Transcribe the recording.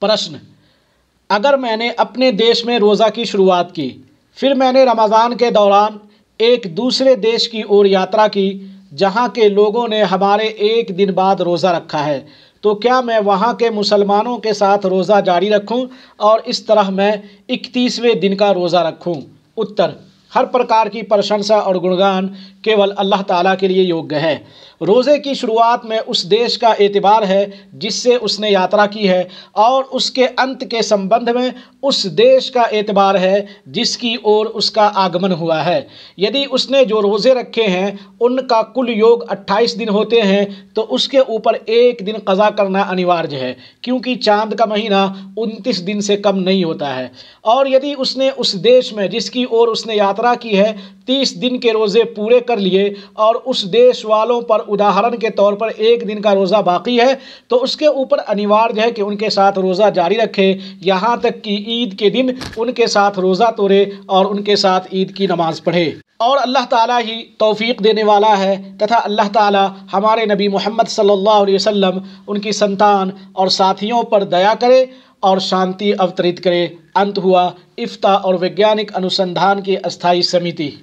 प्रश्न अगर मैंने अपने देश में रोज़ा की शुरुआत की फिर मैंने रमज़ान के दौरान एक दूसरे देश की ओर यात्रा की जहाँ के लोगों ने हमारे एक दिन बाद रोज़ा रखा है तो क्या मैं वहाँ के मुसलमानों के साथ रोज़ा जारी रखूँ और इस तरह मैं इकतीसवें दिन का रोज़ा रखूँ उत्तर हर प्रकार की प्रशंसा और गुणगान केवल अल्लाह ताला के लिए योग्य है रोज़े की शुरुआत में उस देश का एतबार है जिससे उसने यात्रा की है और उसके अंत के संबंध में उस देश का एतबार है जिसकी ओर उसका आगमन हुआ है यदि उसने जो रोज़े रखे हैं उनका कुल योग 28 दिन होते हैं तो उसके ऊपर एक दिन कज़ा करना अनिवार्य है क्योंकि चांद का महीना उनतीस दिन से कम नहीं होता है और यदि उसने उस देश में जिसकी ओर उसने यात्रा यात्रा की है तीस दिन के रोज़े पूरे कर लिए और उस देश वालों पर उदाहरण के तौर पर एक दिन का रोज़ा बाकी है तो उसके ऊपर अनिवार्य है कि उनके साथ रोज़ा जारी रखे यहाँ तक कि ईद के दिन उनके साथ रोज़ा तोड़े और उनके साथ ईद की नमाज़ पढ़े और अल्लाह ताला ही तौफीक देने वाला है तथा अल्लाह ताला हमारे नबी मोहम्मद सल्लल्लाहु अलैहि वसल्लम उनकी संतान और साथियों पर दया करे और शांति अवतरित करे अंत हुआ इफ्ता और वैज्ञानिक अनुसंधान की अस्थायी समिति